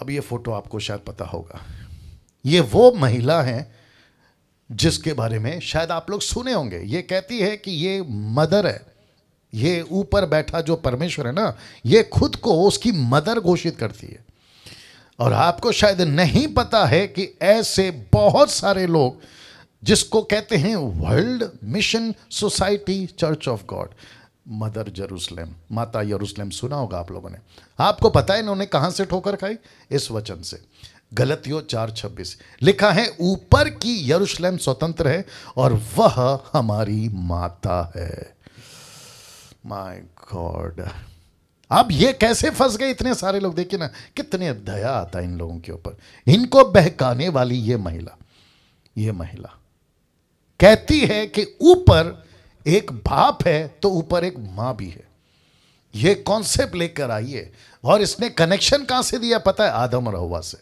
अब ये फोटो आपको शायद पता होगा ये वो महिला है जिसके बारे में शायद आप लोग सुने होंगे ये कहती है कि ये मदर है ये ऊपर बैठा जो परमेश्वर है ना ये खुद को उसकी मदर घोषित करती है और आपको शायद नहीं पता है कि ऐसे बहुत सारे लोग जिसको कहते हैं world mission society church of God mother Jerusalem माता यरूसलम सुना होगा आप लोगों ने आपको पता है इन्होंने कहां से ठोकर खाई इस वचन से गलतियों चार छब्बीस लिखा है ऊपर की यरूशलेम स्वतंत्र है और वह हमारी माता है माय गॉड अब ये कैसे फंस गए इतने सारे लोग देखिए ना कितने दया आता इन लोगों के ऊपर इनको बहकाने वाली ये महिला ये महिला कहती है कि ऊपर एक बाप है तो ऊपर एक माँ भी है ये कॉन्सेप्ट लेकर आइए और इसने कनेक्शन कहां से दिया पता है आदम और हवा से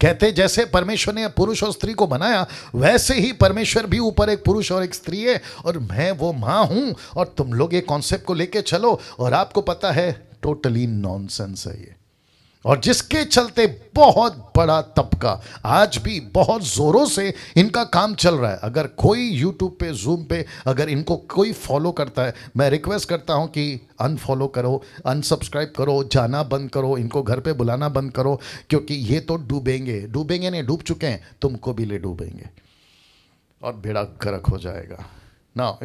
कहते जैसे परमेश्वर ने पुरुष और स्त्री को बनाया वैसे ही परमेश्वर भी ऊपर एक पुरुष और एक स्त्री है और मैं वो माँ हूं और तुम लोग ये कॉन्सेप्ट को लेके चलो और आपको पता है टोटली नॉनसेंस है ये और जिसके चलते बहुत बड़ा तबका आज भी बहुत ज़ोरों से इनका काम चल रहा है अगर कोई यूट्यूब पे जूम पे अगर इनको कोई फॉलो करता है मैं रिक्वेस्ट करता हूं कि अनफॉलो करो अनसब्सक्राइब करो जाना बंद करो इनको घर पे बुलाना बंद करो क्योंकि ये तो डूबेंगे डूबेंगे नहीं डूब चुके हैं तुमको भी ले डूबेंगे और बेड़ा गर्क हो जाएगा ना